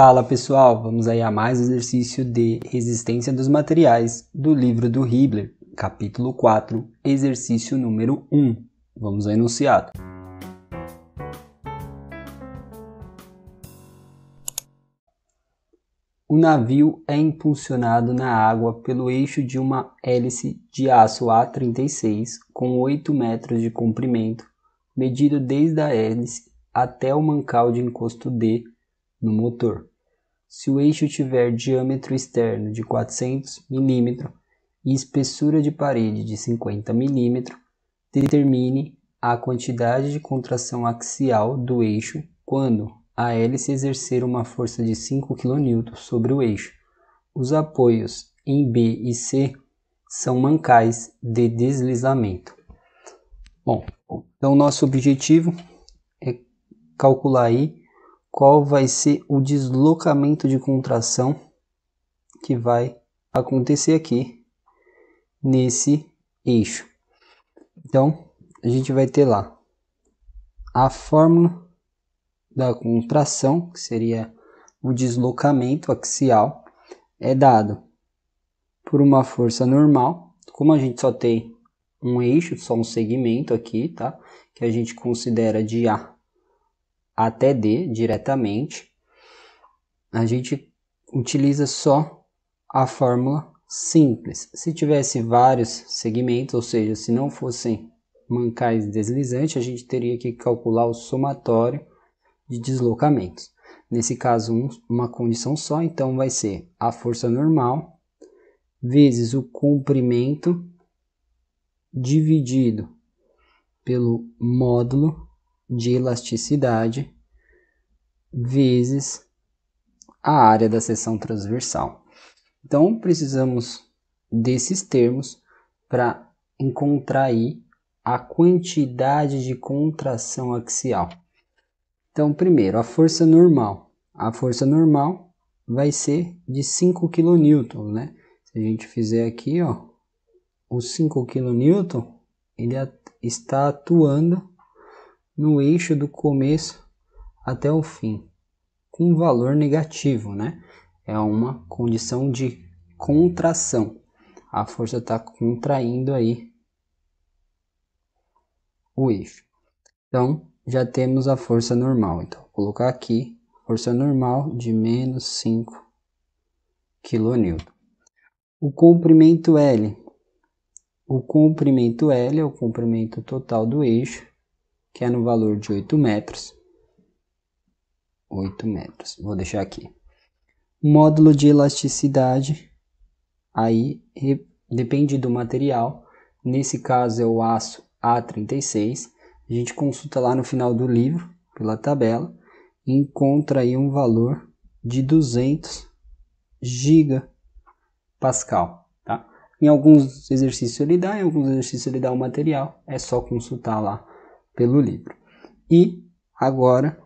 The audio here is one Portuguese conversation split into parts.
Fala pessoal, vamos aí a mais exercício de resistência dos materiais do livro do Hibler, capítulo 4, exercício número 1. Vamos ao enunciado. O navio é impulsionado na água pelo eixo de uma hélice de aço A36 com 8 metros de comprimento, medido desde a hélice até o mancal de encosto D no motor. Se o eixo tiver diâmetro externo de 400 mm e espessura de parede de 50 mm, determine a quantidade de contração axial do eixo quando a hélice exercer uma força de 5 kN sobre o eixo. Os apoios em B e C são mancais de deslizamento. Bom, então nosso objetivo é calcular aí qual vai ser o deslocamento de contração que vai acontecer aqui nesse eixo. Então, a gente vai ter lá a fórmula da contração, que seria o deslocamento axial, é dado por uma força normal. Como a gente só tem um eixo, só um segmento aqui, tá? Que a gente considera de A até D diretamente, a gente utiliza só a fórmula simples. Se tivesse vários segmentos, ou seja, se não fossem mancais deslizantes, a gente teria que calcular o somatório de deslocamentos. Nesse caso, um, uma condição só, então vai ser a força normal vezes o comprimento dividido pelo módulo de elasticidade vezes a área da seção transversal. Então, precisamos desses termos para encontrar aí a quantidade de contração axial. Então, primeiro, a força normal. A força normal vai ser de 5 kN, né? Se a gente fizer aqui, ó, o 5 kN, ele está atuando no eixo do começo até o fim, com valor negativo, né? É uma condição de contração. A força está contraindo aí o eixo. Então, já temos a força normal. Então, vou colocar aqui força normal de menos 5 kN. O comprimento L. O comprimento L é o comprimento total do eixo que é no valor de 8 metros. 8 metros, vou deixar aqui. Módulo de elasticidade, aí depende do material, nesse caso é o aço A36, a gente consulta lá no final do livro, pela tabela, e encontra aí um valor de 200 gigapascal, tá? Em alguns exercícios ele dá, em alguns exercícios ele dá o material, é só consultar lá pelo livro. E agora,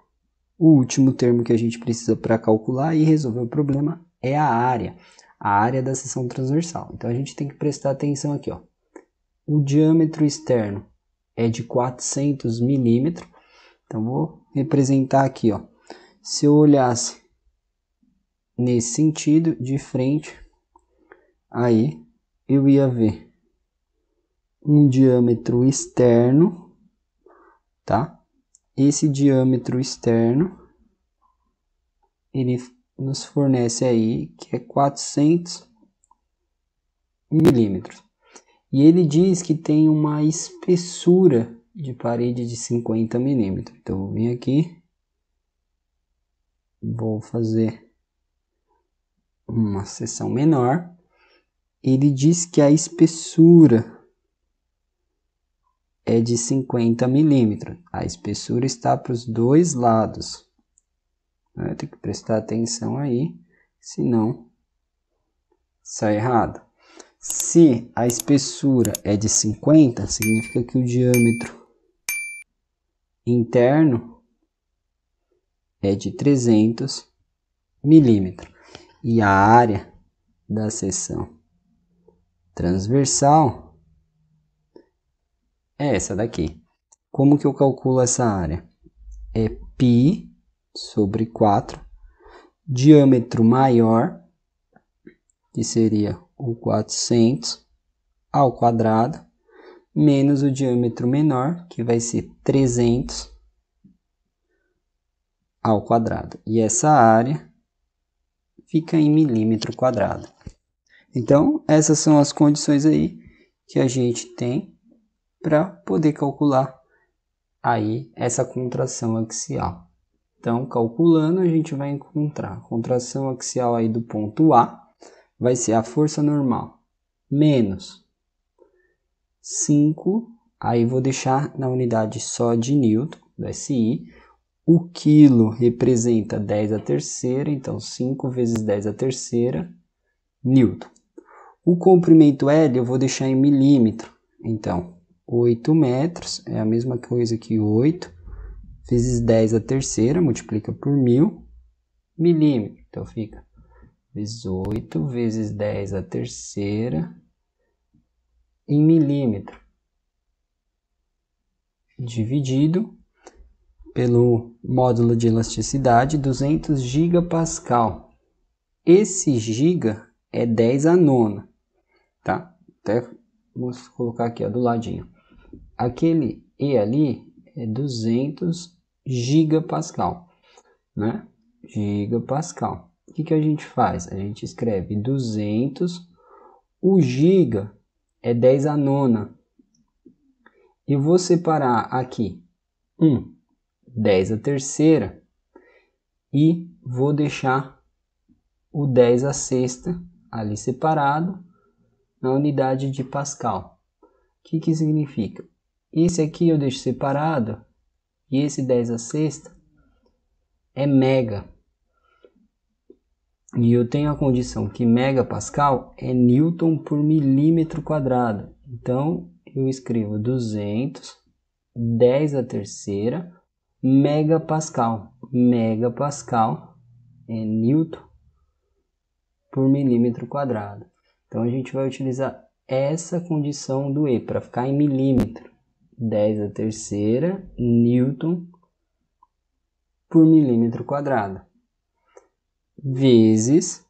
o último termo que a gente precisa para calcular e resolver o problema é a área, a área da seção transversal. Então a gente tem que prestar atenção aqui, ó. O diâmetro externo é de 400 milímetros. Então vou representar aqui, ó. Se eu olhasse nesse sentido, de frente, aí eu ia ver um diâmetro externo tá? Esse diâmetro externo, ele nos fornece aí que é 400 milímetros. E ele diz que tem uma espessura de parede de 50 milímetros. Então, vou vir aqui, vou fazer uma seção menor. Ele diz que a espessura é de 50 milímetros. A espessura está para os dois lados. Né, tem que prestar atenção aí, senão sai errado. Se a espessura é de 50, significa que o diâmetro interno é de 300 milímetros. E a área da seção transversal é essa daqui. Como que eu calculo essa área? É π sobre 4, diâmetro maior, que seria o 400 ao quadrado, menos o diâmetro menor, que vai ser 300 ao quadrado. E essa área fica em milímetro quadrado. Então, essas são as condições aí que a gente tem para poder calcular aí essa contração axial. Então, calculando, a gente vai encontrar a contração axial aí do ponto A, vai ser a força normal, menos 5, aí vou deixar na unidade só de Newton, do SI, o quilo representa 10 a terceira, então 5 vezes 10 a terceira, Newton. O comprimento L eu vou deixar em milímetro, então 8 metros, é a mesma coisa que 8, vezes 10 a terceira, multiplica por 1.000 milímetro, então fica vezes 8, vezes 10 a terceira, em milímetro, dividido pelo módulo de elasticidade, 200 gigapascal. Esse giga é 10 a nona, tá? Até vamos colocar aqui ó, do ladinho aquele E ali é 200 gigapascal, né? Gigapascal. O que, que a gente faz? A gente escreve 200, o giga é 10 a nona. E vou separar aqui 1, um, 10 a terceira, e vou deixar o 10 a sexta ali separado na unidade de Pascal. O que, que significa? Esse aqui eu deixo separado. E esse 10 a sexta é mega. E eu tenho a condição que megapascal é newton por milímetro quadrado. Então, eu escrevo 200, 10 a terceira, megapascal. Megapascal é newton por milímetro quadrado. Então, a gente vai utilizar essa condição do E para ficar em milímetro. 10 a terceira newton por milímetro quadrado vezes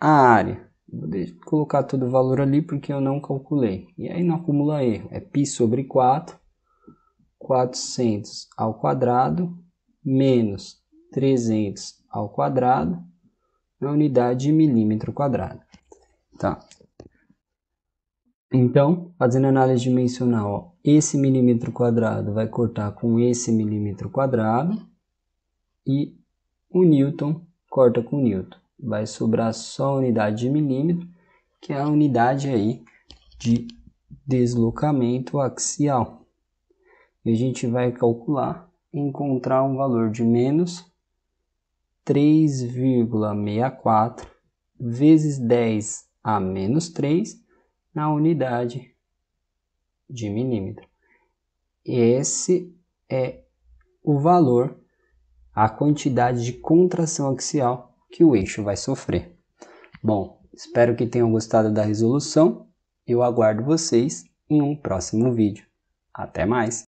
a área. Vou colocar todo o valor ali porque eu não calculei. E aí não acumula erro. É π sobre 4, 400 ao quadrado, menos 300 ao quadrado, na unidade de milímetro quadrado. Tá. Então, fazendo análise dimensional, ó, esse milímetro quadrado vai cortar com esse milímetro quadrado e o newton corta com newton. Vai sobrar só a unidade de milímetro, que é a unidade aí de deslocamento axial. E a gente vai calcular, encontrar um valor de menos 3,64 vezes 10 a menos 3 na unidade de milímetro. Esse é o valor, a quantidade de contração axial que o eixo vai sofrer. Bom, espero que tenham gostado da resolução. Eu aguardo vocês em um próximo vídeo. Até mais!